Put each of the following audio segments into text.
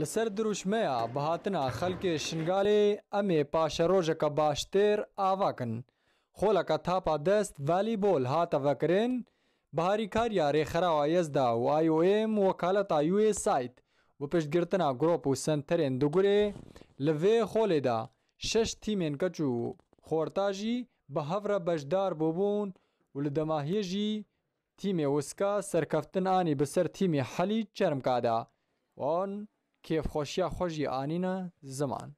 لسر دروشمەیە بەهاتنە خەلکێ شنگالێ ئەمێ پاشە ڕۆژەکە باشتر ئاواکن خۆلەکە تاپا دەست ڤالیبۆل هاتەڤەکرێن بەهاریکاریا ڕێخراوە یەزدا و آیOM وەکالەتا یوێ سایت و پشتگرتنا گرۆپ و سنتەرێن دوگورێ لەوێ خۆلێدا شش تیمێن کەچ و خۆرتاژی بە هەورە بەشدار بووبوون و لە دەماهێژی تیمێ وسکا سەرکەفتن ئانی بەسەر تیمی حەلی چرمکادا. كيف کێفخۆشیە خوشي آنينا زمان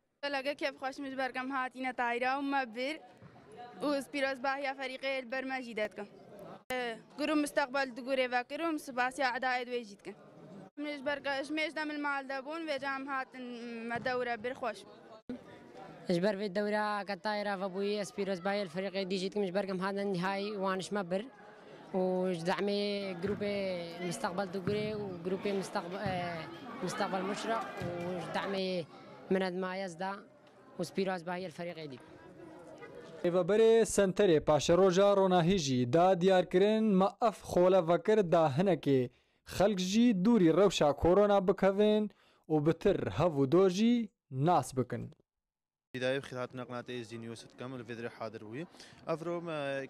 كيف خوش مش لەگە هاتينا تايرا وما بير و مەبر و سپیرۆز باهیا فەریقەیە بەرمەژی دەتکەم اه، گرم مستەقبل دوگورێڤەکرم سباسی عداە دوێژی دکەن مژبەرگەش مێژدە من مالدا بوون وێجام هاتن مدورة مەدەورە برخۆش. جبر في الدورة قطايرة فابوي اسبيروس باي الفريق ديجيت مش برقم هذا النهائي وانش مبر وجدعمي جروبي مستقبل دوغري وجروبي مستقبل اه، مستقبل مشرق ودعم من ادمایز دا و سپیراز به هیل فریق ایدی ایوبر سنتر پاشروجا روناهیجی دا دیارکرین ما اف خوله وکر دا هنکه خلق جی دوری روشا کرونا بکوین و بتر هفو دو جی ناس بکن بداية خدمتنا قناة اس دي نيوز تكمل فيدري حاضر وي افرو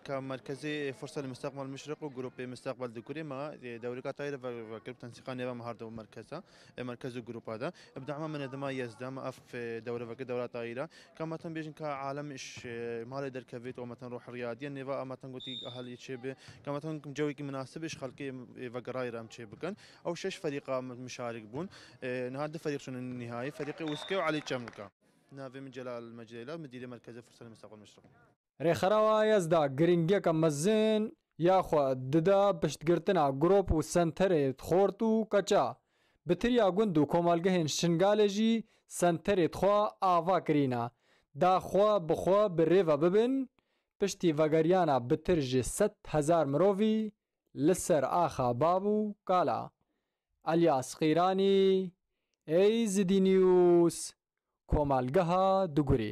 كمركز فرصة لمستقبل المشرق وجروب مستقبل ذكوري مع دوري قطاير وكرب تنسيقا نيفا مهارد مركزا مركز الجروب هذا بدعم من دما يزدم اف دوري وك دورة طايرة كما تنبيجن كعالم اش مال در كفيت وما تنروح رياضية نيفا اما تنقوتي اهل شيب كما تنكم جوي مناسب اش خلقي وقراير ام شيبكن او شش فريق مشارك بون نهاد فريق شنو النهائي فريق وسكي وعلي تشملكا Navê min Celal Mecdeyla, müdîrê Merkezê Fırsatı Mustaqbel Meşrek. Rêxera ez da giringeka mezin yaxwa dida piştgirtina grop û senterê xort û kaça. Bitiriya gund û komalgehên şingalê jî senterê xwa ava kirîna. Da xwa bixwa bi rêva bibin, piştî vegeriyana bitir ji sed hezar mirovî li ser axa babû kala. Alias Qîranî, Ey Zidî News! komal gaha duguri